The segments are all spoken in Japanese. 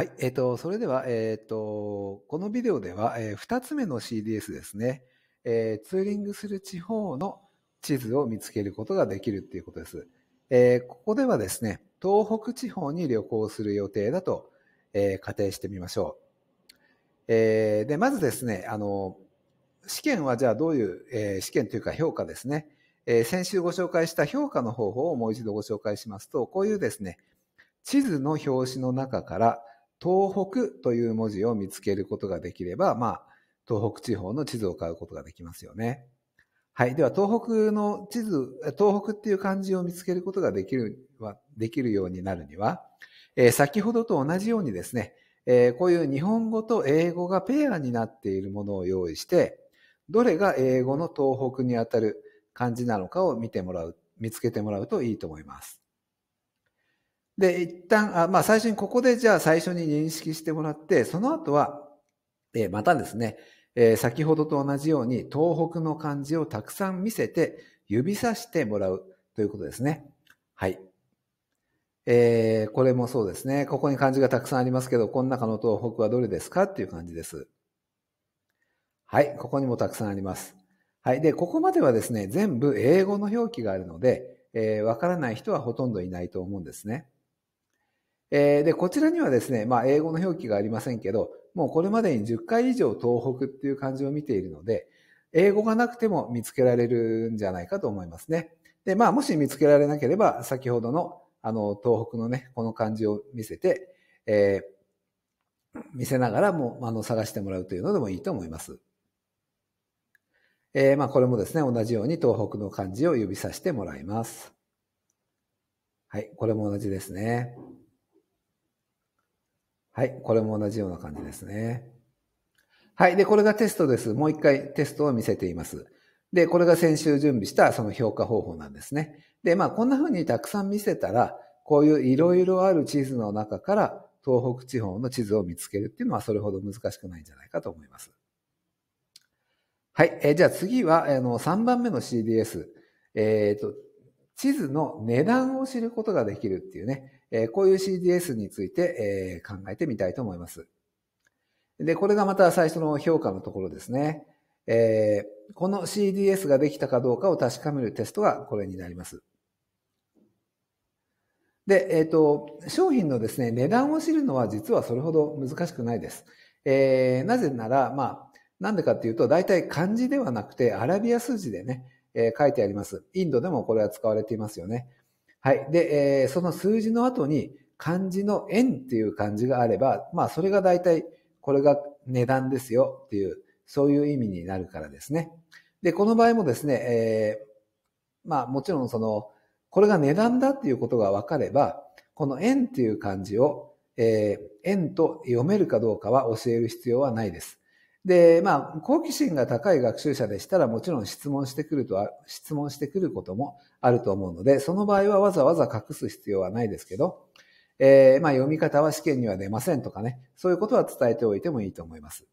はい、えっ、ー、と、それでは、えっ、ー、と、このビデオでは、えー、2つ目の CDS ですね、えー、ツーリングする地方の地図を見つけることができるっていうことです。えー、ここではですね、東北地方に旅行する予定だと、えー、仮定してみましょう。えー、で、まずですね、あの、試験はじゃあどういう、えー、試験というか評価ですね、えー、先週ご紹介した評価の方法をもう一度ご紹介しますと、こういうですね、地図の表紙の中から、東北という文字を見つけることができれば、まあ、東北地方の地図を買うことができますよね。はい。では、東北の地図、東北っていう漢字を見つけることができる、できるようになるには、えー、先ほどと同じようにですね、えー、こういう日本語と英語がペアになっているものを用意して、どれが英語の東北にあたる漢字なのかを見てもらう、見つけてもらうといいと思います。で、一旦、あまあ、最初にここでじゃあ最初に認識してもらって、その後は、えー、またですね、えー、先ほどと同じように東北の漢字をたくさん見せて指さしてもらうということですね。はい。えー、これもそうですね。ここに漢字がたくさんありますけど、この中の東北はどれですかっていう感じです。はい。ここにもたくさんあります。はい。で、ここまではですね、全部英語の表記があるので、えー、わからない人はほとんどいないと思うんですね。えー、で、こちらにはですね、まあ、英語の表記がありませんけど、もうこれまでに10回以上東北っていう漢字を見ているので、英語がなくても見つけられるんじゃないかと思いますね。で、まあ、もし見つけられなければ、先ほどの、あの、東北のね、この漢字を見せて、えー、見せながらも、あの、探してもらうというのでもいいと思います。えー、まあ、これもですね、同じように東北の漢字を指さしてもらいます。はい、これも同じですね。はい、これも同じような感じですね。はい、で、これがテストです。もう一回テストを見せています。で、これが先週準備したその評価方法なんですね。で、まあ、こんな風にたくさん見せたら、こういういろいろある地図の中から東北地方の地図を見つけるっていうのはそれほど難しくないんじゃないかと思います。はい。えじゃあ次は、あの、3番目の CDS。えっ、ー、と、地図の値段を知ることができるっていうね、えこういう CDS について、え考えてみたいと思います。で、これがまた最初の評価のところですね。えこの CDS ができたかどうかを確かめるテストがこれになります。で、えっ、ー、と、商品のですね、値段を知るのは実はそれほど難しくないです。えー、なぜなら、まあ、なんでかっていうと、大体漢字ではなくて、アラビア数字でね、えー、書いてあります。インドでもこれは使われていますよね。はい。で、えー、その数字の後に漢字の円っていう漢字があれば、まあそれが大体これが値段ですよっていう、そういう意味になるからですね。で、この場合もですね、えー、まあもちろんその、これが値段だっていうことが分かれば、この円っていう漢字を、えー、円と読めるかどうかは教える必要はないです。で、まあ、好奇心が高い学習者でしたら、もちろん質問してくるとは、質問してくることもあると思うので、その場合はわざわざ隠す必要はないですけど、えー、まあ、読み方は試験には出ませんとかね、そういうことは伝えておいてもいいと思います。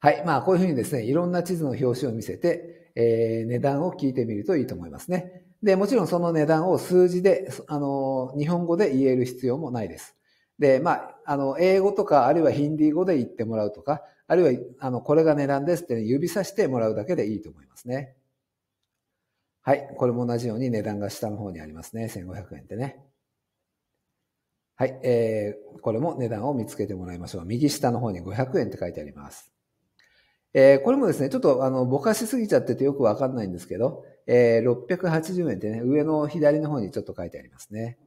はい。まあ、こういうふうにですね、いろんな地図の表紙を見せて、えー、値段を聞いてみるといいと思いますね。で、もちろんその値段を数字で、あの、日本語で言える必要もないです。で、まあ、あの、英語とか、あるいはヒンディー語で言ってもらうとか、あるいは、あの、これが値段ですって指さしてもらうだけでいいと思いますね。はい。これも同じように値段が下の方にありますね。1500円ってね。はい。えー、これも値段を見つけてもらいましょう。右下の方に500円って書いてあります。えー、これもですね、ちょっとあの、ぼかしすぎちゃっててよくわかんないんですけど、えー、680円ってね、上の左の方にちょっと書いてありますね。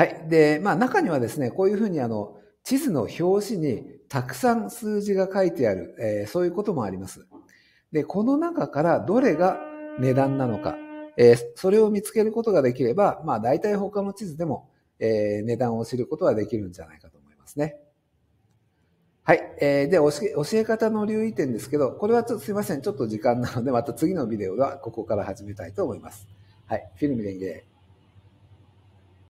はい。で、まあ中にはですね、こういうふうにあの、地図の表紙にたくさん数字が書いてある、えー、そういうこともあります。で、この中からどれが値段なのか、えー、それを見つけることができれば、まあ大体他の地図でも、えー、値段を知ることはできるんじゃないかと思いますね。はい。えー、で教え、教え方の留意点ですけど、これはちょすいません。ちょっと時間なので、また次のビデオはここから始めたいと思います。はい。フィルムレンゲ